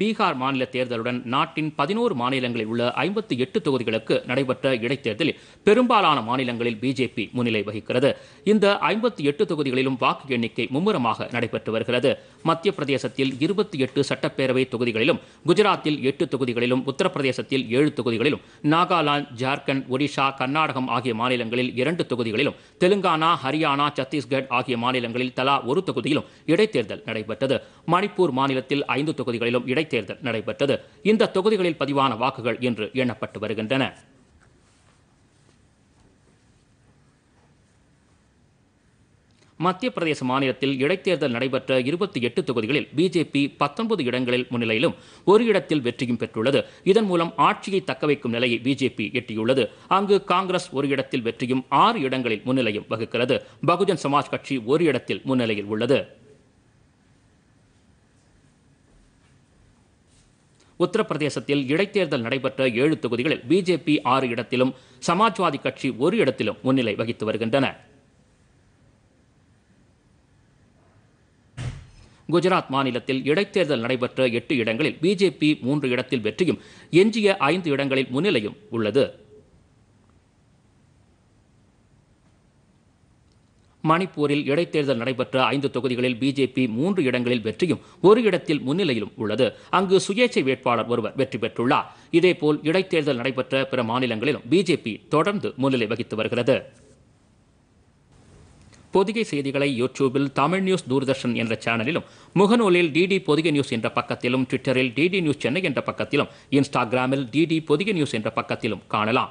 பீகார் மாநில தேர்தலுடன் நாட்டின் பதினோரு மாநிலங்களில் உள்ள ஐம்பத்தி எட்டு தொகுதிகளுக்கு நடைபெற்ற இடைத்தேர்தலில் பெரும்பாலான மாநிலங்களில் பிஜேபி முன்னிலை வகிக்கிறது இந்த ஐம்பத்தி எட்டு தொகுதிகளிலும் வாக்கு எண்ணிக்கை மும்முரமாக நடைபெற்று வருகிறது மத்திய பிரதேசத்தில் இருபத்தி எட்டு சட்டப்பேரவை தொகுதிகளிலும் குஜராத்தில் எட்டு தொகுதிகளிலும் உத்தரப்பிரதேசத்தில் ஏழு தொகுதிகளிலும் நாகாலாந்து ஜார்க்கண்ட் ஒடிஷா கர்நாடகம் ஆகிய மாநிலங்களில் இரண்டு தொகுதிகளிலும் தெலுங்கானா ஹரியானா சத்தீஸ்கட் ஆகிய மாநிலங்களில் தலா ஒரு தொகுதியிலும் இடைத்தேர்தல் நடைபெற்றது மணிப்பூர் மாநிலத்தில் ஐந்து தொகுதிகளிலும் இடை இடைத்தேர்தல் நடைபெற்றது இந்த தொகுதிகளில் பதிவான வாக்குகள் இன்று எண்ணப்பட்டு வருகின்றன மத்திய பிரதேச மாநிலத்தில் இடைத்தேர்தல் நடைபெற்ற இருபத்தி எட்டு தொகுதிகளில் பிஜேபி பத்தொன்பது இடங்களில் முன்னிலையிலும் ஒரு இடத்தில் வெற்றியும் பெற்றுள்ளது இதன் மூலம் ஆட்சியை தக்கவைக்கும் நிலையை பிஜேபி எட்டியுள்ளது அங்கு காங்கிரஸ் ஒரு இடத்தில் வெற்றியும் ஆறு இடங்களில் முன்னிலையும் வகுக்கிறது பகுஜன் சமாஜ் கட்சி ஒரு இடத்தில் முன்னிலையில் உள்ளது உத்தரப்பிரதேசத்தில் இடைத்தேர்தல் நடைபெற்ற ஏழு தொகுதிகளில் பிஜேபி ஆறு இடத்திலும் சமாஜ்வாதி கட்சி ஒரு இடத்திலும் முன்னிலை வகித்து வருகின்றன குஜராத் மாநிலத்தில் இடைத்தேர்தல் நடைபெற்ற எட்டு இடங்களில் பிஜேபி மூன்று இடத்தில் வெற்றியும் எஞ்சிய ஐந்து இடங்களில் முன்னிலையும் உள்ளது மணிப்பூரில் இடைத்தேர்தல் நடைபெற்ற ஐந்து தொகுதிகளில் பிஜேபி மூன்று இடங்களில் வெற்றியும் ஒரு இடத்தில் முன்னிலையிலும் உள்ளது அங்கு சுயேட்சை வேட்பாளர் ஒருவர் வெற்றி பெற்றுள்ளார் இதேபோல் இடைத்தேர்தல் நடைபெற்ற பிற மாநிலங்களிலும் பிஜேபி தொடர்ந்து முன்னிலை வகித்து வருகிறது பொதிகை செய்திகளை யூடியூபில் தமிழ் நியூஸ் தூர்தர்ஷன் என்ற சேனலிலும் முகநூலில் டிடி பொதிகை நியூஸ் என்ற பக்கத்திலும் ட்விட்டரில் டிடி நியூஸ் சென்னை என்ற பக்கத்திலும் இன்ஸ்டாகிராமில் டிடி பொதிகை நியூஸ் என்ற பக்கத்திலும் காணலாம்